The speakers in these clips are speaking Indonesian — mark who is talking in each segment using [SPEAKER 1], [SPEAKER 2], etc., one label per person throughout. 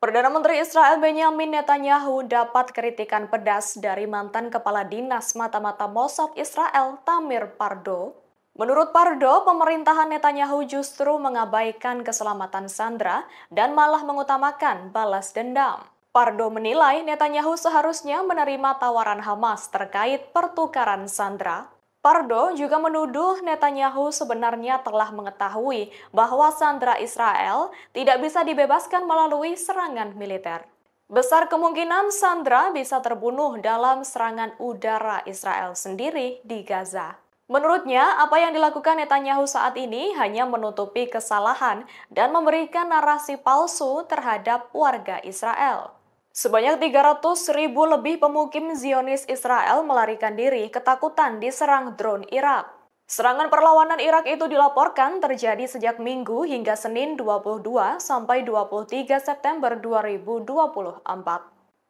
[SPEAKER 1] Perdana Menteri Israel Benjamin Netanyahu dapat kritikan pedas dari mantan Kepala Dinas Mata-Mata Mossad Israel Tamir Pardo. Menurut Pardo, pemerintahan Netanyahu justru mengabaikan keselamatan Sandra dan malah mengutamakan balas dendam. Pardo menilai Netanyahu seharusnya menerima tawaran Hamas terkait pertukaran Sandra Pardo juga menuduh Netanyahu sebenarnya telah mengetahui bahwa Sandra Israel tidak bisa dibebaskan melalui serangan militer. Besar kemungkinan Sandra bisa terbunuh dalam serangan udara Israel sendiri di Gaza. Menurutnya, apa yang dilakukan Netanyahu saat ini hanya menutupi kesalahan dan memberikan narasi palsu terhadap warga Israel. Sebanyak 300 ribu lebih pemukim Zionis Israel melarikan diri ketakutan diserang drone Irak. Serangan perlawanan Irak itu dilaporkan terjadi sejak Minggu hingga Senin 22 sampai 23 September 2024.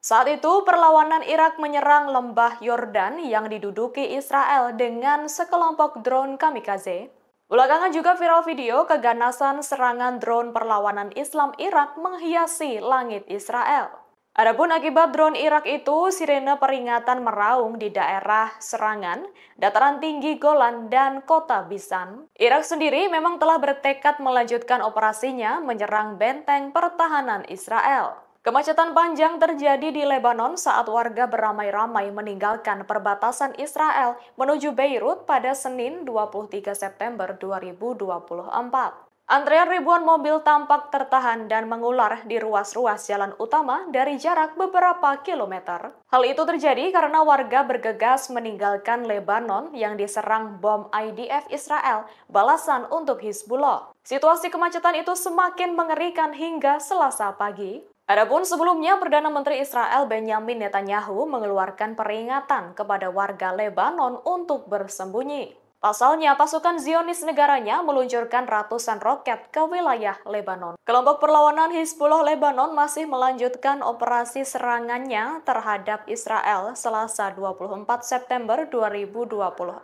[SPEAKER 1] Saat itu, perlawanan Irak menyerang lembah Yordan yang diduduki Israel dengan sekelompok drone kamikaze. Belakangan juga viral video keganasan serangan drone perlawanan Islam Irak menghiasi langit Israel. Adapun akibat drone Irak itu, sirene peringatan meraung di daerah serangan, dataran tinggi Golan, dan kota Bisan. Irak sendiri memang telah bertekad melanjutkan operasinya menyerang benteng pertahanan Israel. Kemacetan panjang terjadi di Lebanon saat warga beramai-ramai meninggalkan perbatasan Israel menuju Beirut pada Senin 23 September 2024. Antrean ribuan mobil tampak tertahan dan mengular di ruas-ruas jalan utama dari jarak beberapa kilometer. Hal itu terjadi karena warga bergegas meninggalkan Lebanon yang diserang bom IDF Israel, balasan untuk Hizbullah. Situasi kemacetan itu semakin mengerikan hingga Selasa pagi. Adapun sebelumnya, Perdana Menteri Israel Benjamin Netanyahu mengeluarkan peringatan kepada warga Lebanon untuk bersembunyi. Pasalnya, pasukan Zionis negaranya meluncurkan ratusan roket ke wilayah Lebanon. Kelompok perlawanan Hizbullah Lebanon masih melanjutkan operasi serangannya terhadap Israel selasa 24 September 2024.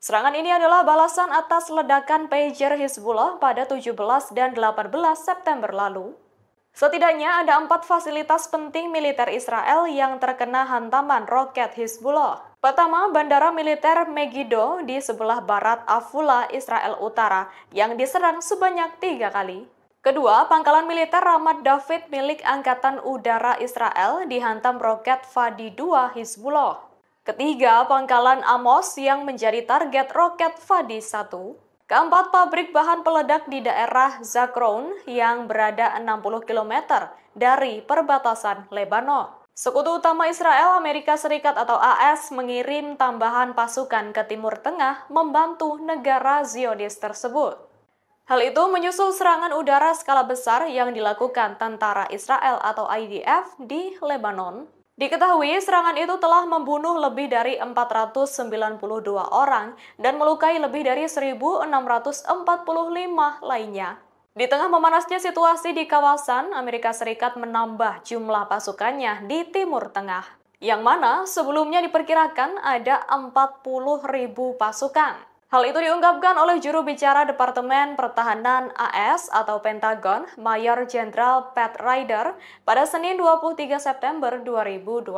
[SPEAKER 1] Serangan ini adalah balasan atas ledakan pager Hizbullah pada 17 dan 18 September lalu Setidaknya ada empat fasilitas penting militer Israel yang terkena hantaman roket Hizbullah. Pertama, Bandara Militer Megiddo di sebelah barat Afula, Israel Utara, yang diserang sebanyak tiga kali. Kedua, pangkalan militer Ramat David milik Angkatan Udara Israel dihantam roket Fadi 2 Hizbullah. Ketiga, pangkalan Amos yang menjadi target roket Fadi 1. Keempat pabrik bahan peledak di daerah Zakroun yang berada 60 km dari perbatasan Lebanon. Sekutu utama Israel, Amerika Serikat atau AS, mengirim tambahan pasukan ke Timur Tengah membantu negara Zionis tersebut. Hal itu menyusul serangan udara skala besar yang dilakukan tentara Israel atau IDF di Lebanon Diketahui serangan itu telah membunuh lebih dari 492 orang dan melukai lebih dari 1.645 lainnya. Di tengah memanasnya situasi di kawasan, Amerika Serikat menambah jumlah pasukannya di Timur Tengah, yang mana sebelumnya diperkirakan ada 40.000 pasukan. Hal itu diungkapkan oleh juru bicara Departemen Pertahanan AS atau Pentagon, Mayor Jenderal Pat Ryder, pada Senin 23 September 2024.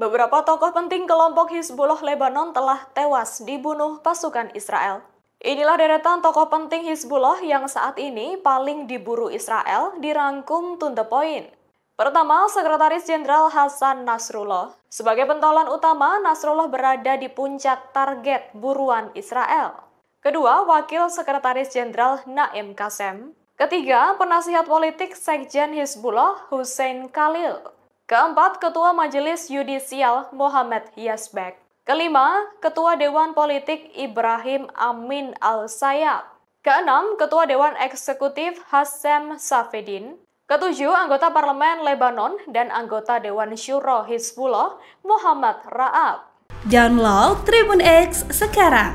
[SPEAKER 1] Beberapa tokoh penting kelompok Hizbullah Lebanon telah tewas dibunuh pasukan Israel. Inilah deretan tokoh penting Hizbullah yang saat ini paling diburu Israel dirangkum Tunda point. Pertama, Sekretaris Jenderal Hasan Nasrullah. Sebagai pentolan utama, Nasrullah berada di puncak target buruan Israel. Kedua, Wakil Sekretaris Jenderal Naim Kasem. Ketiga, penasihat politik Sekjen Hizbullah Hussein Khalil. Keempat, Ketua Majelis Yudisial Muhammad Yasbek. Kelima, Ketua Dewan Politik Ibrahim Amin al Sayyab. Keenam, Ketua Dewan Eksekutif Hasem Safedin. Ketujuh anggota parlemen Lebanon dan anggota Dewan Syuro Hizbullah Muhammad Raab. Download Tribun X sekarang,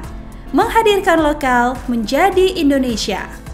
[SPEAKER 1] menghadirkan lokal menjadi Indonesia.